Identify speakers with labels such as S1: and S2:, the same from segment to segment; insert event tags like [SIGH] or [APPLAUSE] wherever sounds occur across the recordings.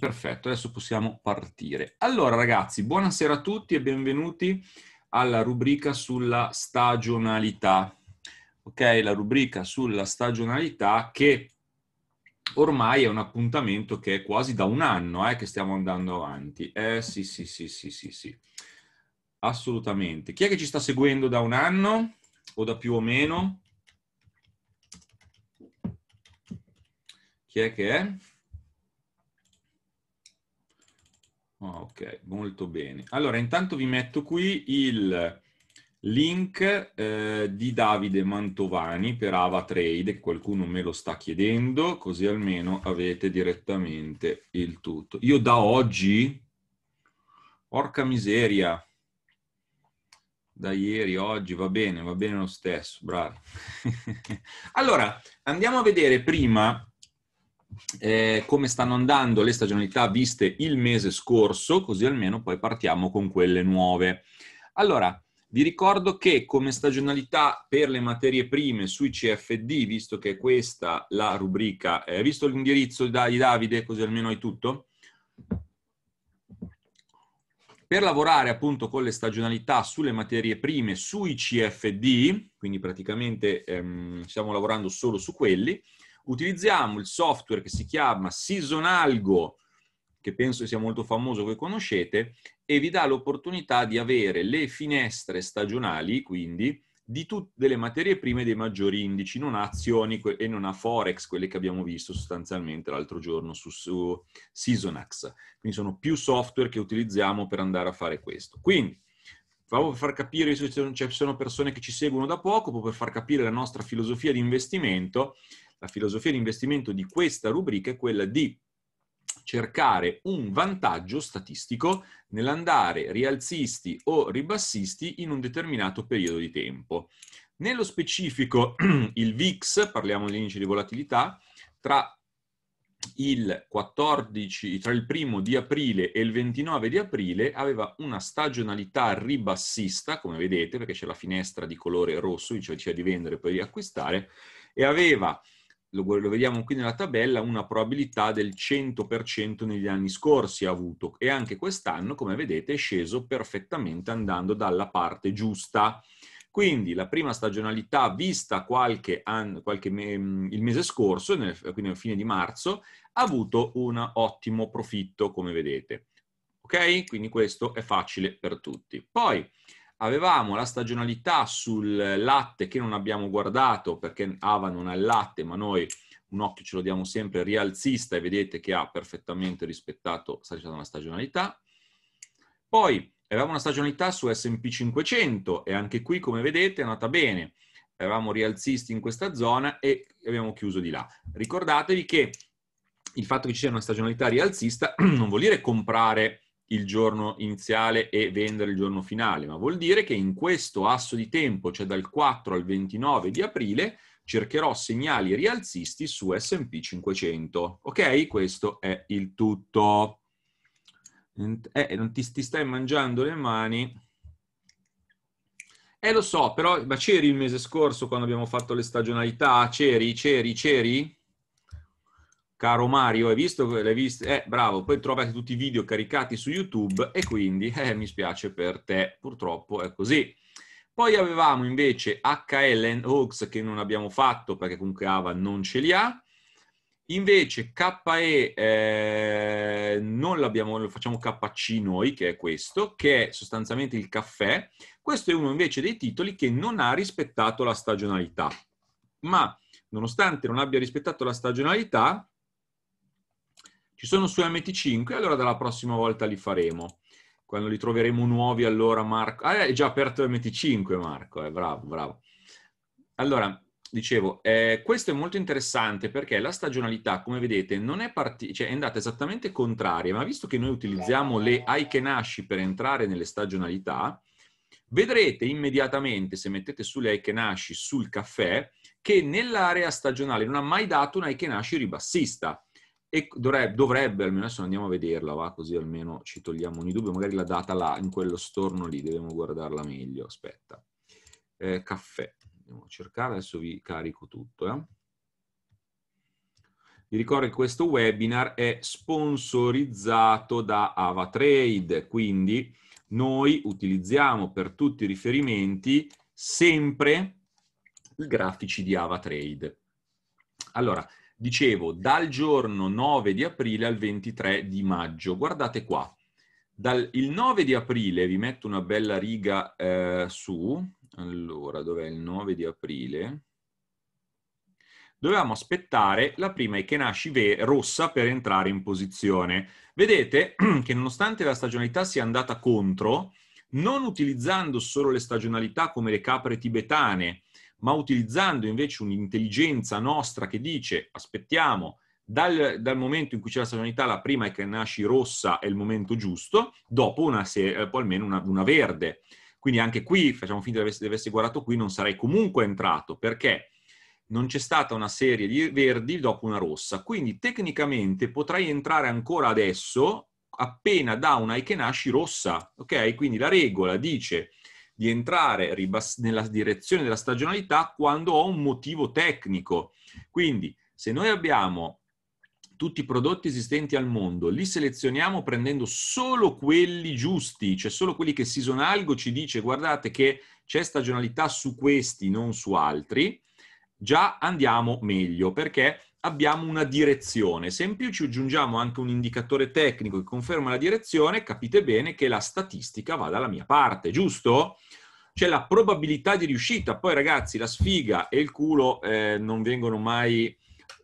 S1: Perfetto, adesso possiamo partire. Allora ragazzi, buonasera a tutti e benvenuti alla rubrica sulla stagionalità. Ok, la rubrica sulla stagionalità che ormai è un appuntamento che è quasi da un anno eh, che stiamo andando avanti. Eh sì, sì, sì, sì, sì, sì. Assolutamente. Chi è che ci sta seguendo da un anno o da più o meno? Chi è che è? Ah, ok, molto bene. Allora, intanto vi metto qui il link eh, di Davide Mantovani per AvaTrade, che qualcuno me lo sta chiedendo, così almeno avete direttamente il tutto. Io da oggi, porca miseria, da ieri, oggi, va bene, va bene lo stesso, bravi. [LAUGHS] allora, andiamo a vedere prima eh, come stanno andando le stagionalità viste il mese scorso, così almeno poi partiamo con quelle nuove. Allora, vi ricordo che come stagionalità per le materie prime sui CFD, visto che è questa la rubrica, eh, visto l'indirizzo di Davide, così almeno hai tutto? Per lavorare appunto con le stagionalità sulle materie prime sui CFD, quindi praticamente ehm, stiamo lavorando solo su quelli, utilizziamo il software che si chiama Seasonalgo, che penso sia molto famoso, voi conoscete, e vi dà l'opportunità di avere le finestre stagionali, quindi, di tutte le materie prime dei maggiori indici, non ha azioni e non ha forex, quelle che abbiamo visto sostanzialmente l'altro giorno su, su Seasonax. Quindi sono più software che utilizziamo per andare a fare questo. Quindi, proprio per far capire, se ci sono persone che ci seguono da poco, proprio per far capire la nostra filosofia di investimento, la filosofia di investimento di questa rubrica è quella di cercare un vantaggio statistico nell'andare rialzisti o ribassisti in un determinato periodo di tempo. Nello specifico [CLEARS THROAT] il VIX, parliamo dell'indice di volatilità, tra il 14, tra il primo di aprile e il 29 di aprile aveva una stagionalità ribassista, come vedete, perché c'è la finestra di colore rosso, cioè c'è di vendere e poi di acquistare, e aveva lo, lo, vediamo qui nella tabella, una probabilità del 100% negli anni scorsi ha avuto e anche quest'anno, come vedete, è sceso perfettamente andando dalla parte giusta. Quindi la prima stagionalità vista qualche anno, qualche me, mm, il mese scorso, nel, quindi a fine di marzo, ha avuto un ottimo profitto, come vedete. Ok? Quindi questo è facile per tutti. Poi, avevamo la stagionalità sul latte che non abbiamo guardato perché Ava non ha il latte, ma noi un occhio ce lo diamo sempre rialzista e vedete che ha perfettamente rispettato, la stagionalità. Poi avevamo una stagionalità su S&P 500 e anche qui, come vedete, è andata bene. Eravamo rialzisti in questa zona e abbiamo chiuso di là. Ricordatevi che il fatto che ci sia una stagionalità rialzista [CLEARS THROAT] non vuol dire comprare il giorno iniziale e vendere il giorno finale, ma vuol dire che in questo asso di tempo, cioè dal 4 al 29 di aprile, cercherò segnali rialzisti su S&P 500. Ok? Questo è il tutto. Eh, non ti, ti stai mangiando le mani. Eh, lo so, però, ma c'eri il mese scorso quando abbiamo fatto le stagionalità? C'eri, c'eri, c'eri? Caro Mario, hai visto? L'hai visto? Eh, bravo, poi trovate tutti i video caricati su YouTube e quindi eh, mi spiace per te, purtroppo è così. Poi avevamo invece HL Hawks che non abbiamo fatto perché comunque Ava non ce li ha. Invece KE eh, non l'abbiamo, lo facciamo KC noi, che è questo, che è sostanzialmente il caffè. Questo è uno invece dei titoli che non ha rispettato la stagionalità. Ma nonostante non abbia rispettato la stagionalità, ci sono su MT5, allora dalla prossima volta li faremo. Quando li troveremo nuovi, allora Marco... Ah, è già aperto MT5 Marco, eh, bravo, bravo. Allora, dicevo, eh, questo è molto interessante perché la stagionalità, come vedete, non è, parti- cioè è andata esattamente contraria, ma visto che noi utilizziamo le AI nasci per entrare nelle stagionalità, vedrete immediatamente, se mettete sulle AI che nasci sul caffè, che nell'area stagionale non ha mai dato un AI nasci ribassista e dovrebbe, dovrebbe, almeno adesso andiamo a vederla, va così almeno ci togliamo ogni dubbio, magari la data là, in quello storno lì, dobbiamo guardarla meglio, aspetta. Eh, caffè, andiamo a cercare, adesso vi carico tutto. Eh. Vi ricordo che questo webinar è sponsorizzato da Avatrade, quindi noi utilizziamo per tutti i riferimenti sempre i grafici di Avatrade. Allora, dicevo, dal giorno 9 di aprile al 23 di maggio. Guardate qua, dal, il 9 di aprile, vi metto una bella riga eh, su, allora, dov'è il 9 di aprile? Dovevamo aspettare la prima Ikenashi ve- rossa per entrare in posizione. Vedete [CLEARS THROAT] che nonostante la stagionalità sia andata contro, non utilizzando solo le stagionalità come le capre tibetane, ma utilizzando invece un'intelligenza nostra che dice aspettiamo dal, dal, momento in cui c'è la stagionalità, la prima è che nasci rossa, è il momento giusto, dopo una se- eh, poi almeno una, una, verde. Quindi anche qui, facciamo finta di avessi, di guardato qui, non sarei comunque entrato perché non c'è stata una serie di verdi dopo una rossa. Quindi tecnicamente potrai entrare ancora adesso appena da una Ikenashi rossa, ok? Quindi la regola dice di entrare nella direzione della stagionalità quando ho un motivo tecnico. Quindi se noi abbiamo tutti i prodotti esistenti al mondo, li selezioniamo prendendo solo quelli giusti, cioè solo quelli che Seasonalgo ci dice guardate che c'è stagionalità su questi, non su altri, già andiamo meglio perché abbiamo una direzione. Se in più ci aggiungiamo anche un indicatore tecnico che conferma la direzione, capite bene che la statistica va dalla mia parte, giusto? C'è la probabilità di riuscita. Poi ragazzi, la sfiga e il culo eh, non vengono mai...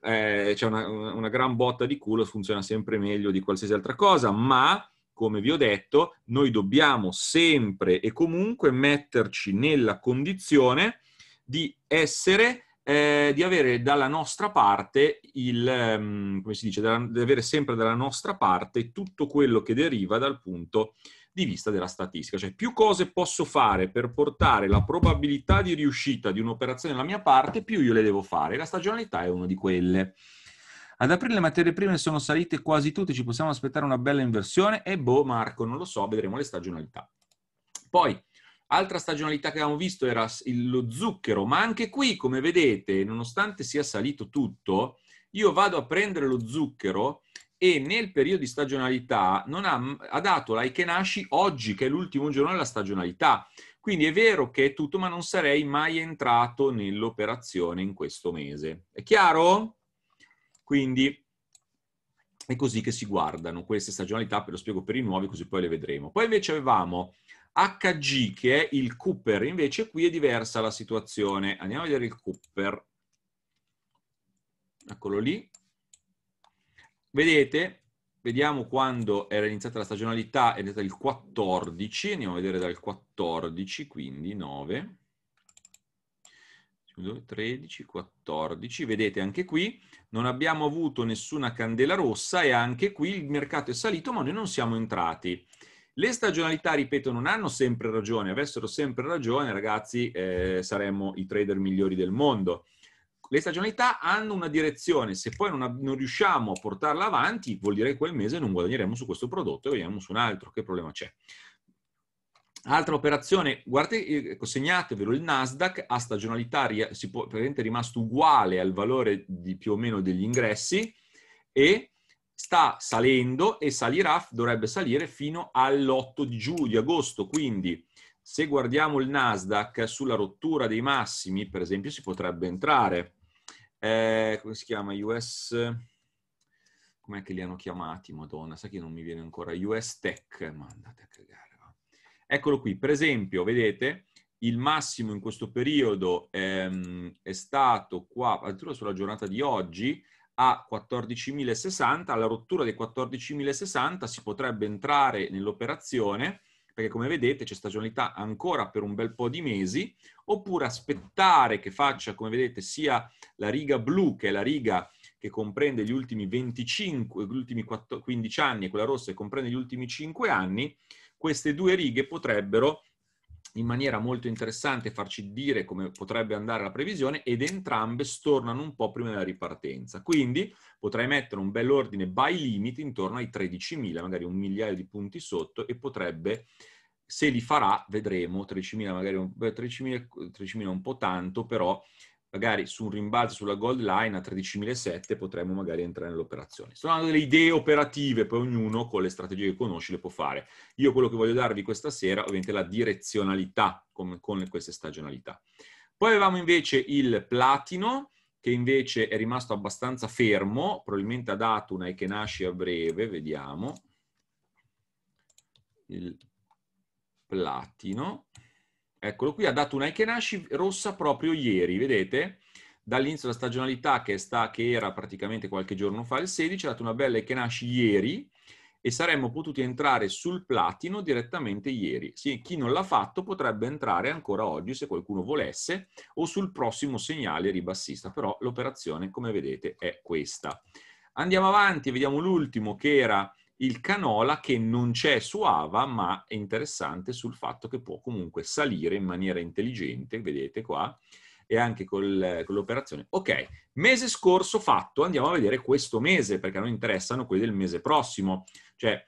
S1: Eh, c'è una, una gran botta di culo, funziona sempre meglio di qualsiasi altra cosa, ma come vi ho detto, noi dobbiamo sempre e comunque metterci nella condizione di essere eh, di avere dalla nostra parte il, um, come si dice, dalla, di avere sempre dalla nostra parte tutto quello che deriva dal punto di vista della statistica. Cioè, più cose posso fare per portare la probabilità di riuscita di un'operazione dalla mia parte, più io le devo fare. La stagionalità è una di quelle. Ad aprile le materie prime sono salite quasi tutte, ci possiamo aspettare una bella inversione e eh, boh Marco, non lo so, vedremo le stagionalità. Poi, Altra stagionalità che abbiamo visto era lo zucchero, ma anche qui, come vedete, nonostante sia salito tutto, io vado a prendere lo zucchero e nel periodo di stagionalità ha, ha, dato l'Aikenashi oggi, che è l'ultimo giorno della stagionalità. Quindi è vero che è tutto, ma non sarei mai entrato nell'operazione in questo mese. È chiaro? Quindi è così che si guardano queste stagionalità, ve lo spiego per i nuovi, così poi le vedremo. Poi invece avevamo HG che è il Cooper, invece qui è diversa la situazione. Andiamo a vedere il Cooper. Eccolo lì. Vedete, vediamo quando era iniziata la stagionalità, è iniziata il 14, andiamo a vedere dal 14, quindi 9. 13, 14, vedete anche qui non abbiamo avuto nessuna candela rossa e anche qui il mercato è salito ma noi non siamo entrati. Le stagionalità, ripeto, non hanno sempre ragione, avessero sempre ragione, ragazzi, eh, saremmo i trader migliori del mondo. Le stagionalità hanno una direzione, se poi non, non riusciamo a portarla avanti, vuol dire che quel mese non guadagneremo su questo prodotto e guadagniamo su un altro, che problema c'è? Altra operazione, guardate, eh, ecco, segnatevelo, il Nasdaq a stagionalità si può, è rimasto uguale al valore di più o meno degli ingressi e sta salendo e salirà, dovrebbe salire fino all'8 di giugno, di agosto, quindi se guardiamo il Nasdaq sulla rottura dei massimi, per esempio, si potrebbe entrare. Eh, come si chiama? US... Com'è che li hanno chiamati? Madonna, sai che non mi viene ancora. US Tech. Ma andate a cagare. Va. Eccolo qui. Per esempio, vedete, il massimo in questo periodo ehm, è stato qua, addirittura sulla giornata di oggi, a 14.060, alla rottura dei 14.060 si potrebbe entrare nell'operazione perché come vedete c'è stagionalità ancora per un bel po' di mesi, oppure aspettare che faccia, come vedete, sia la riga blu, che è la riga che comprende gli ultimi 25, gli ultimi 15 anni, e quella rossa che comprende gli ultimi 5 anni, queste due righe potrebbero in maniera molto interessante farci dire come potrebbe andare la previsione ed entrambe stornano un po' prima della ripartenza. Quindi potrei mettere un bell'ordine by limit intorno ai 13.000, magari un migliaio di punti sotto e potrebbe, se li farà, vedremo, 13.000 magari 13.000, 13.000 un po' tanto, però magari su un rimbalzo sulla gold line a 13.007 potremmo magari entrare nell'operazione. Sono delle idee operative, poi ognuno con le strategie che conosce le può fare. Io quello che voglio darvi questa sera ovviamente è la direzionalità con, con queste stagionalità. Poi avevamo invece il platino, che invece è rimasto abbastanza fermo, probabilmente ha dato una che nasce a breve, vediamo. Il platino. Eccolo qui, ha dato una Ikenashi rossa proprio ieri, vedete? Dall'inizio della stagionalità, che, sta, che era praticamente qualche giorno fa, il 16, ha dato una bella Ikenashi ieri, e saremmo potuti entrare sul platino direttamente ieri. Sì, chi non l'ha fatto potrebbe entrare ancora oggi se qualcuno volesse o sul prossimo segnale ribassista, però l'operazione come vedete è questa. Andiamo avanti, vediamo l'ultimo che era il canola che non c'è su Ava, ma è interessante sul fatto che può comunque salire in maniera intelligente, vedete qua, e anche col, con l'operazione. Ok, mese scorso fatto, andiamo a vedere questo mese, perché a noi interessano quelli del mese prossimo. Cioè,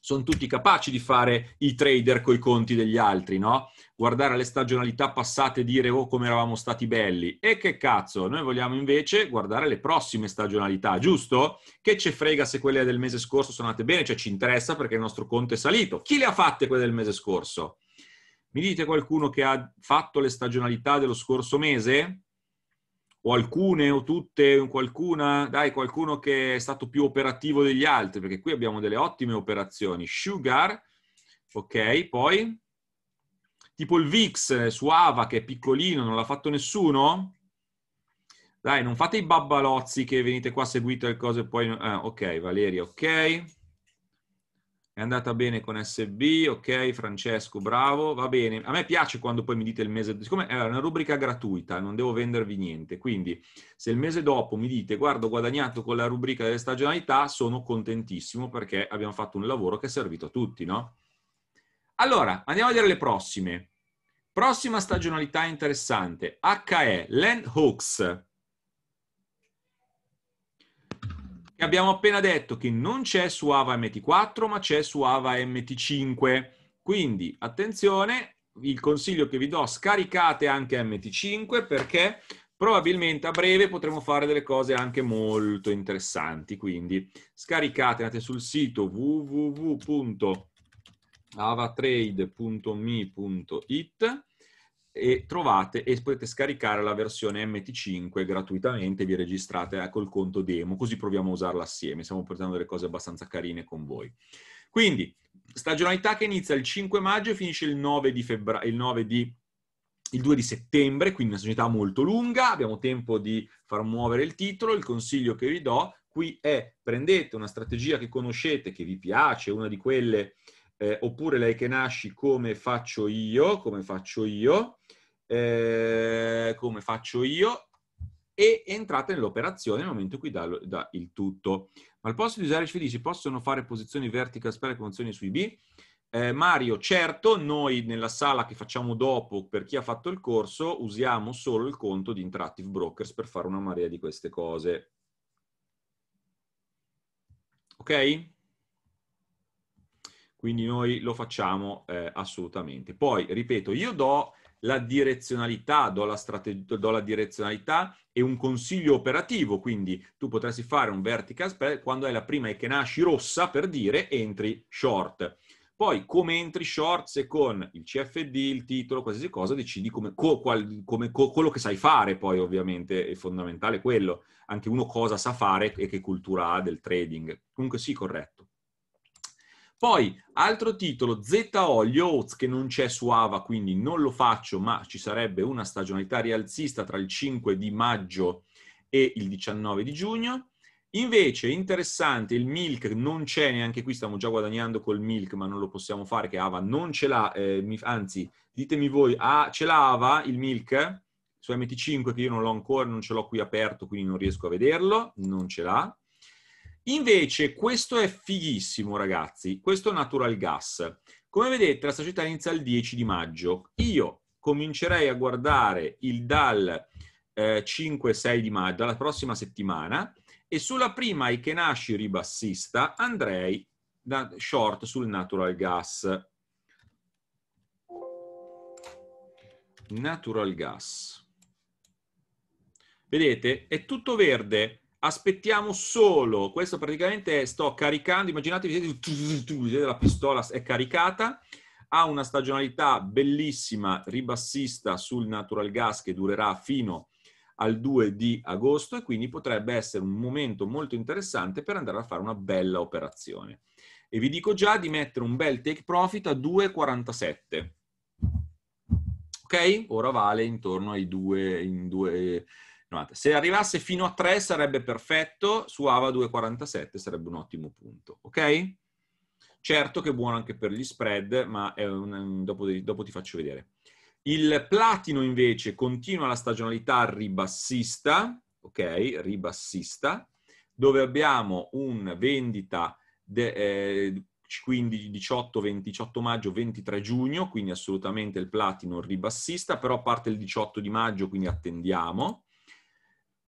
S1: sono tutti capaci di fare i trader coi conti degli altri, no? Guardare le stagionalità passate e dire oh come eravamo stati belli. E che cazzo, noi vogliamo invece guardare le prossime stagionalità, giusto? Che ce frega se quelle del mese scorso sono andate bene, cioè ci interessa perché il nostro conto è salito. Chi le ha fatte quelle del mese scorso? Mi dite qualcuno che ha fatto le stagionalità dello scorso mese? o alcune o tutte, qualcuna, dai, qualcuno che è stato più operativo degli altri, perché qui abbiamo delle ottime operazioni. Sugar, ok, poi tipo il VIX su Ava che è piccolino, non l'ha fatto nessuno? Dai, non fate i babbalozzi che venite qua, seguite le cose e poi... Eh, ok, Valeria, ok è andata bene con SB, ok Francesco, bravo, va bene. A me piace quando poi mi dite il mese, siccome è una rubrica gratuita, non devo vendervi niente, quindi se il mese dopo mi dite guarda ho guadagnato con la rubrica delle stagionalità, sono contentissimo perché abbiamo fatto un lavoro che è servito a tutti, no? Allora, andiamo a vedere le prossime. Prossima stagionalità interessante, HE, Land Hooks. E abbiamo appena detto che non c'è su AVA MT4, ma c'è su AVA MT5. Quindi, attenzione, il consiglio che vi do, scaricate anche MT5 perché probabilmente a breve potremo fare delle cose anche molto interessanti. Quindi scaricate, andate sul sito www.avatrade.me.it e trovate e potete scaricare la versione MT5 gratuitamente, vi registrate eh, col conto demo, così proviamo a usarla assieme, stiamo portando delle cose abbastanza carine con voi. Quindi, stagionalità che inizia il 5 maggio e finisce il 9 di febbraio, il 9 di il 2 di settembre, quindi una società molto lunga, abbiamo tempo di far muovere il titolo, il consiglio che vi do qui è prendete una strategia che conoscete, che vi piace, una di quelle eh, eh, oppure lei che nasci come faccio io, come faccio io, eh, come faccio io, e entrate nell'operazione nel momento in cui dà, dà il tutto. Ma al posto di usare i felici possono fare posizioni vertical e condizioni sui B? Eh, Mario, certo, noi nella sala che facciamo dopo per chi ha fatto il corso usiamo solo il conto di Interactive Brokers per fare una marea di queste cose. Ok? Quindi noi lo facciamo eh, assolutamente. Poi, ripeto, io do la direzionalità, do la, strateg- do la direzionalità e un consiglio operativo, quindi tu potresti fare un vertical spread quando è la prima e che nasci rossa, per dire, entri short. Poi come entri short, se con il CFD, il titolo, qualsiasi cosa, decidi come, co, qual, come co, quello che sai fare, poi ovviamente è fondamentale quello, anche uno cosa sa fare e che cultura ha del trading. Comunque sì, corretto. Poi, altro titolo, Z-Olio Oats, che non c'è su Ava, quindi non lo faccio, ma ci sarebbe una stagionalità rialzista tra il 5 di maggio e il 19 di giugno. Invece, interessante, il milk non c'è neanche qui, stiamo già guadagnando col milk, ma non lo possiamo fare, che Ava non ce l'ha, eh, mi, anzi, ditemi voi, ah, ce l'ha Ava il milk? Su MT5 che io non l'ho ancora, non ce l'ho qui aperto, quindi non riesco a vederlo, non ce l'ha. Invece questo è fighissimo ragazzi, questo è natural gas. Come vedete la società inizia il 10 di maggio. Io comincerei a guardare il DAL eh, 5-6 di maggio, la prossima settimana, e sulla prima Ikenashi ribassista andrei da short sul natural gas. Natural gas. Vedete? È tutto verde aspettiamo solo, questo praticamente sto caricando, immaginatevi, vedete la pistola è caricata, ha una stagionalità bellissima, ribassista sul natural gas che durerà fino al 2 di agosto e quindi potrebbe essere un momento molto interessante per andare a fare una bella operazione. E vi dico già di mettere un bel take profit a 2,47. Ok? Ora vale intorno ai 2, in 2, 90. Se arrivasse fino a 3 sarebbe perfetto, su AVA 2,47 sarebbe un ottimo punto, ok? Certo che è buono anche per gli spread, ma un, dopo, dopo ti faccio vedere. Il platino invece continua la stagionalità ribassista, ok? Ribassista, dove abbiamo un vendita de, eh, quindi 18, 20, 18 maggio, 23 giugno, quindi assolutamente il platino ribassista, però parte il 18 di maggio, quindi attendiamo.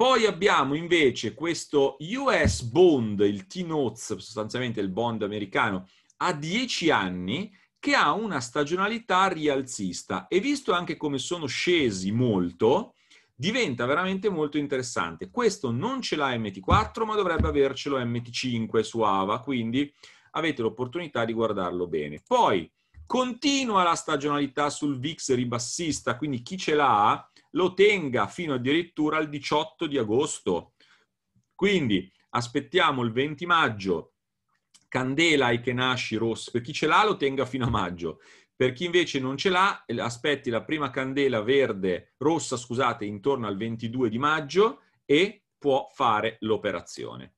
S1: Poi abbiamo invece questo US Bond, il T-Notes, sostanzialmente il bond americano, a 10 anni che ha una stagionalità rialzista e visto anche come sono scesi molto, diventa veramente molto interessante. Questo non ce l'ha MT4, ma dovrebbe avercelo MT5 su AVA, quindi avete l'opportunità di guardarlo bene. Poi continua la stagionalità sul VIX ribassista, quindi chi ce l'ha lo tenga fino addirittura al 18 di agosto. Quindi aspettiamo il 20 maggio, candela ai che nasci rosso, per chi ce l'ha lo tenga fino a maggio, per chi invece non ce l'ha eh, aspetti la prima candela verde, rossa scusate, intorno al 22 di maggio e può fare l'operazione.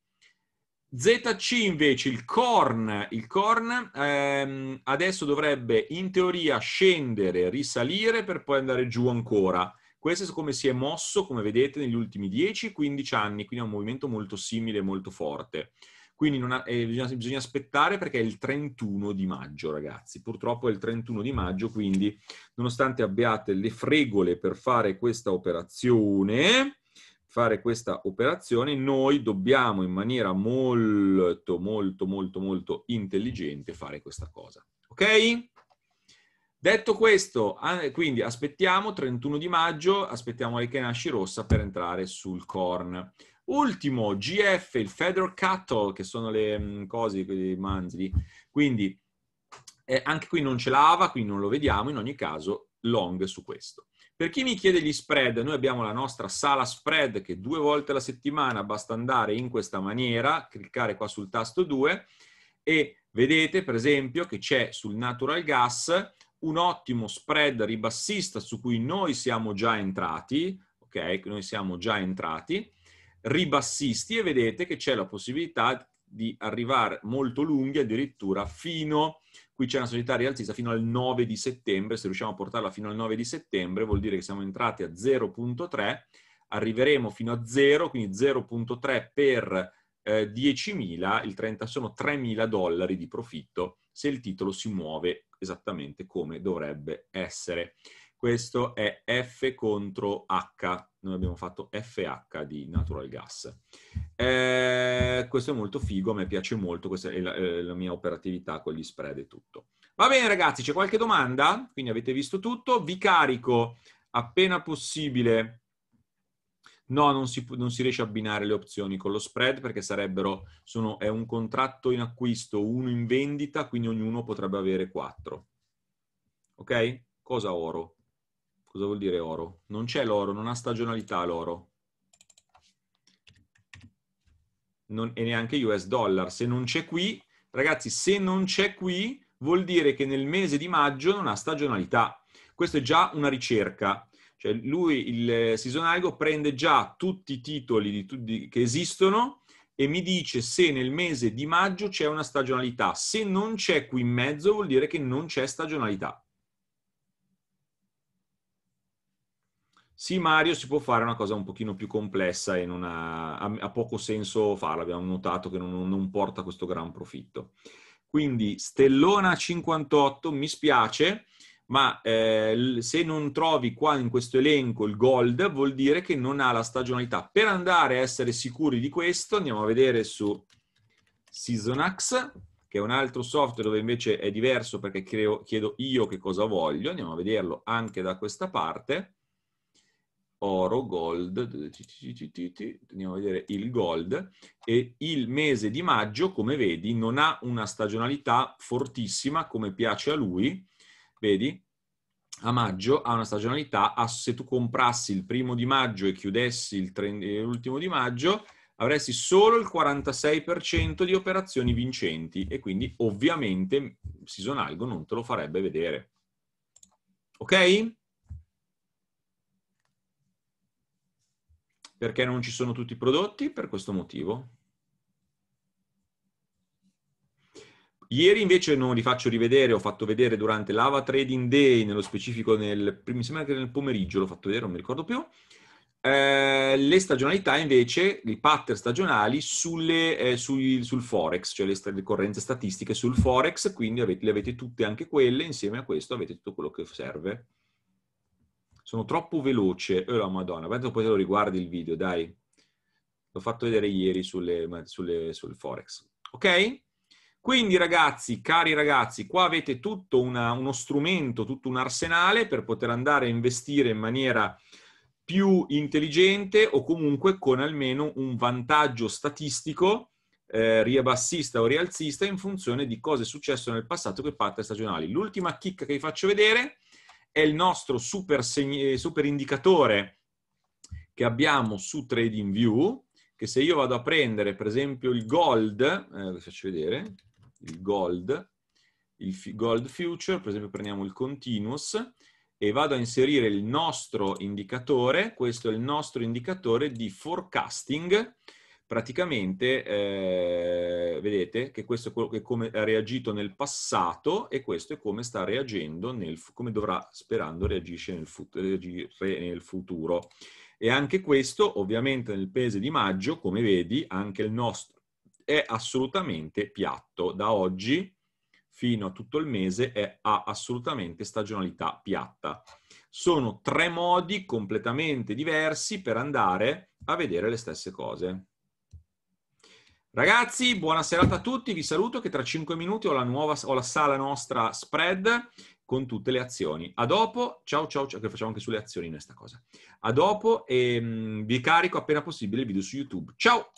S1: ZC invece, il corn, il corn ehm, adesso dovrebbe in teoria scendere, risalire per poi andare giù ancora. Questo è come si è mosso, come vedete, negli ultimi 10-15 anni, quindi è un movimento molto simile, molto forte. Quindi ha, eh, bisogna, bisogna, aspettare perché è il 31 di maggio, ragazzi. Purtroppo è il 31 di maggio, quindi nonostante abbiate le fregole per fare questa operazione, fare questa operazione, noi dobbiamo in maniera molto, molto, molto, molto intelligente fare questa cosa. Ok? Detto questo, quindi aspettiamo 31 di maggio, aspettiamo le Kenashi rossa per entrare sul corn. Ultimo, GF, il Federal Cattle, che sono le mm, cose, i manzili. Quindi eh, anche qui non ce l'ava, quindi non lo vediamo, in ogni caso long su questo. Per chi mi chiede gli spread, noi abbiamo la nostra sala spread che due volte alla settimana basta andare in questa maniera, cliccare qua sul tasto 2 e vedete per esempio che c'è sul natural gas un ottimo spread ribassista su cui noi siamo già entrati, ok? Noi siamo già entrati, ribassisti e vedete che c'è la possibilità di arrivare molto lunghi addirittura fino, qui c'è una società rialzista, fino al 9 di settembre, se riusciamo a portarla fino al 9 di settembre vuol dire che siamo entrati a 0.3, arriveremo fino a 0, quindi 0.3 per eh, 10.000, il 30 sono 3.000 dollari di profitto se il titolo si muove esattamente come dovrebbe essere. Questo è F contro H, noi abbiamo fatto FH di natural gas. Eh, questo è molto figo, a me piace molto, questa è la, è eh, la mia operatività con gli spread e tutto. Va bene ragazzi, c'è qualche domanda? Quindi avete visto tutto, vi carico appena possibile No, non si, non si, riesce a abbinare le opzioni con lo spread perché sarebbero, sono, è un contratto in acquisto, uno in vendita, quindi ognuno potrebbe avere quattro. Ok? Cosa oro? Cosa vuol dire oro? Non c'è l'oro, non ha stagionalità l'oro. Non, e neanche US dollar. Se non c'è qui, ragazzi, se non c'è qui, vuol dire che nel mese di maggio non ha stagionalità. Questa è già una ricerca cioè lui, il eh, Sisonago, prende già tutti i titoli di, di, che esistono e mi dice se nel mese di maggio c'è una stagionalità. Se non c'è qui in mezzo vuol dire che non c'è stagionalità. Sì, Mario, si può fare una cosa un pochino più complessa e ha, ha, ha, poco senso farla. Abbiamo notato che non, non porta questo gran profitto. Quindi, stellona 58, mi spiace, ma eh, se non trovi qua in questo elenco il gold vuol dire che non ha la stagionalità. Per andare a essere sicuri di questo andiamo a vedere su Seasonax, che è un altro software dove invece è diverso perché creo, chiedo io che cosa voglio, andiamo a vederlo anche da questa parte. Oro, gold, andiamo a vedere il gold e il mese di maggio, come vedi, non ha una stagionalità fortissima come piace a lui, vedi, a maggio ha una stagionalità, se tu comprassi il primo di maggio e chiudessi eh, l'ultimo di maggio, avresti solo il 46% di operazioni vincenti e quindi ovviamente Season Algo non te lo farebbe vedere. Ok? Perché non ci sono tutti i prodotti? Per questo motivo. Ieri invece non li faccio rivedere, ho fatto vedere durante l'Ava Trading Day, nello specifico nel, mi sembra che nel pomeriggio l'ho fatto vedere, non mi ricordo più, eh, le stagionalità invece, i pattern stagionali sulle, eh, sui, sul Forex, cioè le ricorrenze statistiche sul Forex, quindi avete, le avete tutte anche quelle, insieme a questo avete tutto quello che serve. Sono troppo veloce, oh la madonna, guarda poi te lo riguardi il video, dai. L'ho fatto vedere ieri sulle, sulle, sul Forex. Ok? Quindi ragazzi, cari ragazzi, qua avete tutto una, uno strumento, tutto un arsenale per poter andare a investire in maniera più intelligente o comunque con almeno un vantaggio statistico eh, ribassista o rialzista in funzione di cosa è successo nel passato che parte stagionali. L'ultima chicca che vi faccio vedere è il nostro super, segne, eh, super indicatore che abbiamo su TradingView, che se io vado a prendere per esempio il gold, eh, vi faccio vedere, il gold, il gold future, per esempio prendiamo il continuous, e vado a inserire il nostro indicatore, questo è il nostro indicatore di forecasting, praticamente eh, vedete che questo è, quello che come ha reagito nel passato e questo è come sta reagendo, nel, come dovrà sperando reagisce nel, fut reagire nel futuro. E anche questo ovviamente nel mese di maggio, come vedi, anche il nostro è assolutamente piatto. Da oggi fino a tutto il mese è, ha assolutamente stagionalità piatta. Sono tre modi completamente diversi per andare a vedere le stesse cose. Ragazzi, buona serata a tutti, vi saluto che tra cinque minuti ho la, nuova, ho la sala nostra spread con tutte le azioni. A dopo, ciao ciao ciao, che facciamo anche sulle azioni questa cosa. A dopo e mm, vi carico appena possibile il video su YouTube. Ciao!